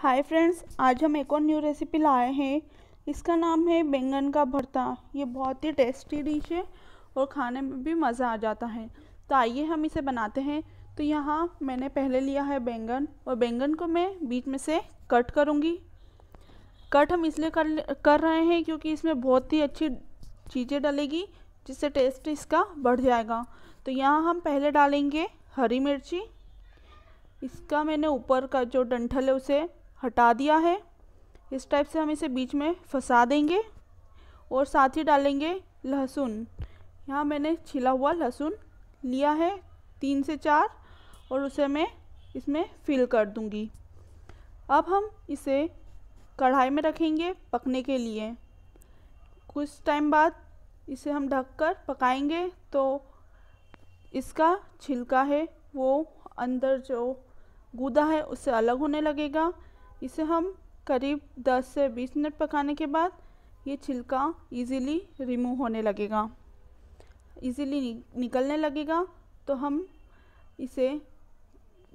hi friends आज हम एक और न्यू रेसिपी लाए हैं इसका नाम है बैंगन का भरता ये बहुत ही टेस्टी डिश है और खाने में भी मज़ा आ जाता है तो आइए हम इसे बनाते हैं तो यहाँ मैंने पहले लिया है बैंगन और बैंगन को मैं बीच में से कट करूँगी कट हम इसलिए कर कर रहे हैं क्योंकि इसमें बहुत ही अच्छी चीज़ें डलेगी जिससे टेस्ट इसका बढ़ जाएगा तो यहाँ हम पहले डालेंगे हरी मिर्ची इसका मैंने ऊपर का जो डंठल है उसे हटा दिया है इस टाइप से हम इसे बीच में फंसा देंगे और साथ ही डालेंगे लहसुन यहाँ मैंने छिला हुआ लहसुन लिया है तीन से चार और उसे मैं इसमें फिल कर दूँगी अब हम इसे कढ़ाई में रखेंगे पकने के लिए कुछ टाइम बाद इसे हम ढककर पकाएंगे तो इसका छिलका है वो अंदर जो गूदा है उससे अलग होने लगेगा इसे हम करीब 10 से 20 मिनट पकाने के बाद ये छिलका इजीली रिमूव होने लगेगा इजीली निकलने लगेगा तो हम इसे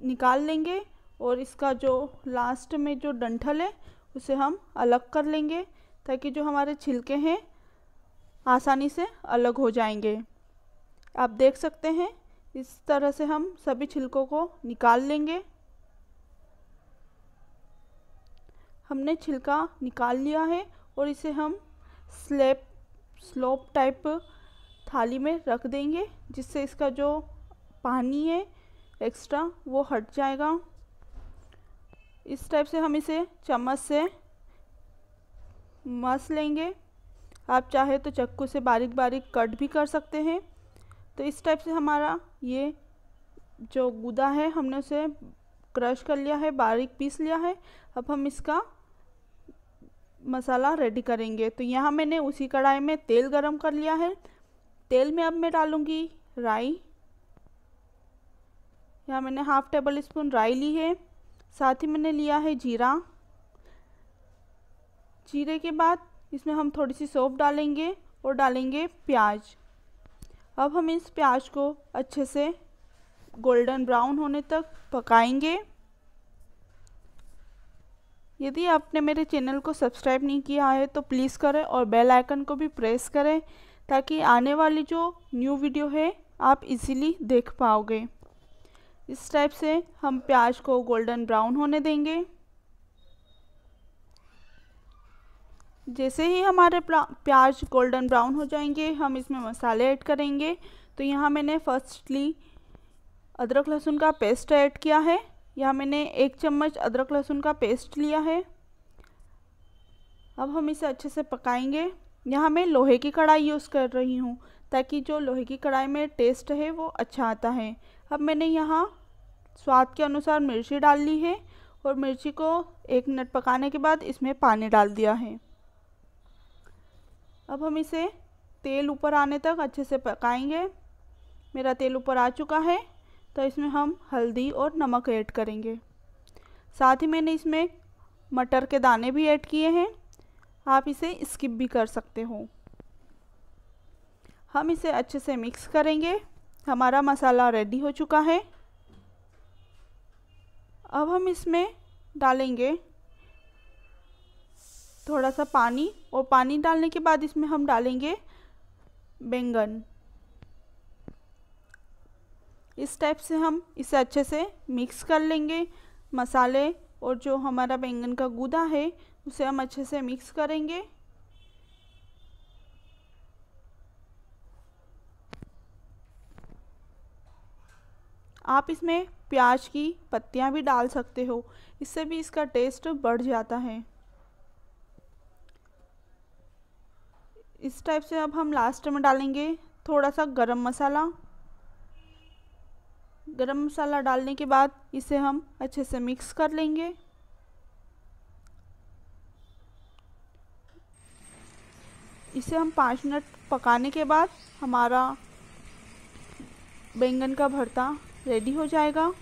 निकाल लेंगे और इसका जो लास्ट में जो डंठल है उसे हम अलग कर लेंगे ताकि जो हमारे छिलके हैं आसानी से अलग हो जाएंगे आप देख सकते हैं इस तरह से हम सभी छिलकों को निकाल लेंगे हमने छिलका निकाल लिया है और इसे हम स्लेप स्लोप टाइप थाली में रख देंगे जिससे इसका जो पानी है एक्स्ट्रा वो हट जाएगा इस टाइप से हम इसे चम्मच से मस लेंगे आप चाहे तो चक्कू से बारीक बारीक कट भी कर सकते हैं तो इस टाइप से हमारा ये जो गुदा है हमने उसे क्रश कर लिया है बारीक पीस लिया है अब हम इसका मसाला रेडी करेंगे तो यहाँ मैंने उसी कढ़ाई में तेल गरम कर लिया है तेल में अब मैं डालूँगी राई यहाँ मैंने हाफ़ टेबल स्पून राई ली है साथ ही मैंने लिया है जीरा जीरे के बाद इसमें हम थोड़ी सी सौंफ डालेंगे और डालेंगे प्याज अब हम इस प्याज को अच्छे से गोल्डन ब्राउन होने तक पकाएंगे यदि आपने मेरे चैनल को सब्सक्राइब नहीं किया है तो प्लीज़ करें और बेल आइकन को भी प्रेस करें ताकि आने वाली जो न्यू वीडियो है आप इजीली देख पाओगे इस टाइप से हम प्याज को गोल्डन ब्राउन होने देंगे जैसे ही हमारे प्याज गोल्डन ब्राउन हो जाएंगे हम इसमें मसाले ऐड करेंगे तो यहाँ मैंने फर्स्टली अदरक लहसुन का पेस्ट ऐड किया है यहाँ मैंने एक चम्मच अदरक लहसुन का पेस्ट लिया है अब हम इसे अच्छे से पकाएंगे यहाँ मैं लोहे की कढ़ाई यूज़ कर रही हूँ ताकि जो लोहे की कढ़ाई में टेस्ट है वो अच्छा आता है अब मैंने यहाँ स्वाद के अनुसार मिर्ची डाल ली है और मिर्ची को एक मिनट पकाने के बाद इसमें पानी डाल दिया है अब हम इसे तेल ऊपर आने तक अच्छे से पकाएंगे मेरा तेल ऊपर आ चुका है तो इसमें हम हल्दी और नमक ऐड करेंगे साथ ही मैंने इसमें मटर के दाने भी ऐड किए हैं आप इसे स्किप भी कर सकते हो हम इसे अच्छे से मिक्स करेंगे हमारा मसाला रेडी हो चुका है अब हम इसमें डालेंगे थोड़ा सा पानी और पानी डालने के बाद इसमें हम डालेंगे बैंगन इस टाइप से हम इसे अच्छे से मिक्स कर लेंगे मसाले और जो हमारा बैंगन का गूदा है उसे हम अच्छे से मिक्स करेंगे आप इसमें प्याज की पत्तियां भी डाल सकते हो इससे भी इसका टेस्ट बढ़ जाता है इस टाइप से अब हम लास्ट में डालेंगे थोड़ा सा गरम मसाला गरम मसाला डालने के बाद इसे हम अच्छे से मिक्स कर लेंगे इसे हम पाँच मिनट पकाने के बाद हमारा बैंगन का भरता रेडी हो जाएगा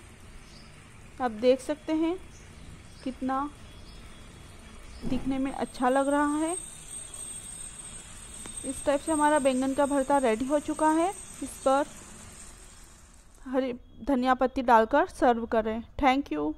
आप देख सकते हैं कितना दिखने में अच्छा लग रहा है इस टाइप से हमारा बैंगन का भरता रेडी हो चुका है इस पर हरी धनिया पत्ती डालकर सर्व करें थैंक यू